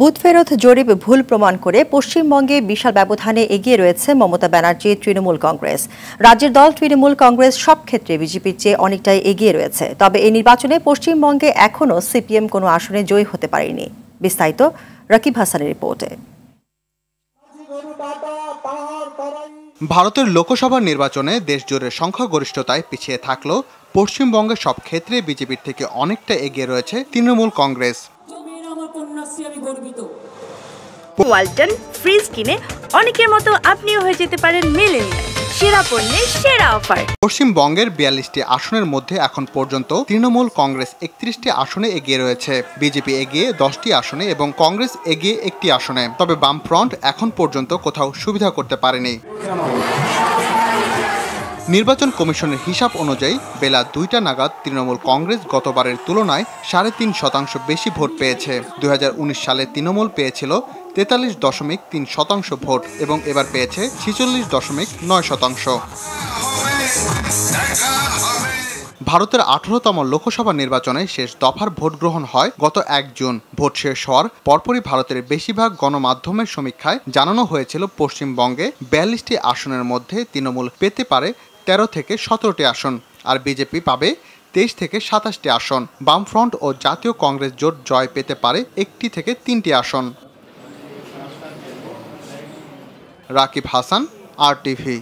booth ফেরত জরিপ ভুল প্রমাণ করে পশ্চিমবঙ্গে বিশাল ব্যবধানে এগিয়ে রয়েছে মমতা ব্যানার্জি তৃণমূল কংগ্রেস রাজ্যের দল তৃণমূল কংগ্রেস সব ক্ষেত্রে বিজেপির চেয়ে অনেকটাই এগিয়ে রয়েছে তবে এই নির্বাচনে পশ্চিমবঙ্গে এখনও সিপিএম কোনো আসনে জয়ী হতে পারেনি বিস্তারিত রাকিব হাসানের রিপোর্টে ভারতের লোকসভা নির্বাচনে দেশজুড়ে সংখ্যাগরিষ্ঠতায় পিছিয়ে থাকলেও পশ্চিমবঙ্গে সব ক্ষেত্রে বিজেপির থেকে অনেকটা এগিয়ে রয়েছে তৃণমূল কংগ্রেস গর্বিত ওয়ালটন ফ্রিজ কিনে অনেকের মতো আপনিও হয়ে যেতে পারেন মিলেনিয়াল সেরা অফার পশ্চিমবঙ্গের বিয়াল্লিশটি আসনের মধ্যে এখন পর্যন্ত তৃণমূল কংগ্রেস একত্রিশটি আসনে এগিয়ে রয়েছে বিজেপি এগিয়ে দশটি আসনে এবং কংগ্রেস এগিয়ে একটি আসনে তবে বামফ্রন্ট এখন পর্যন্ত কোথাও সুবিধা করতে পারেনি নির্বাচন কমিশনের হিসাব অনুযায়ী বেলা দুইটা নাগাদ তৃণমূল কংগ্রেস গতবারের তুলনায় সাড়ে তিন শতাংশ বেশি ভোট পেয়েছে দুই সালে তৃণমূল পেয়েছিল তেতাল্লিশ দশমিক তিন শতাংশ ভোট এবং এবার পেয়েছে ছিচল্লিশ দশমিক নয় শতাংশ ভারতের আঠারোতম লোকসভা নির্বাচনে শেষ দফার ভোট গ্রহণ হয় গত এক জুন ভোট শেষ হওয়ার পরপরই ভারতের বেশিরভাগ গণমাধ্যমের সমীক্ষায় জানানো হয়েছিল পশ্চিমবঙ্গে বিয়াল্লিশটি আসনের মধ্যে তৃণমূল পেতে পারে তেরো থেকে সতেরোটি আসন আর বিজেপি পাবে তেইশ থেকে সাতাশটি আসন বামফ্রন্ট ও জাতীয় কংগ্রেস জোট জয় পেতে পারে একটি থেকে তিনটি আসন রাকিব হাসান আর টিভি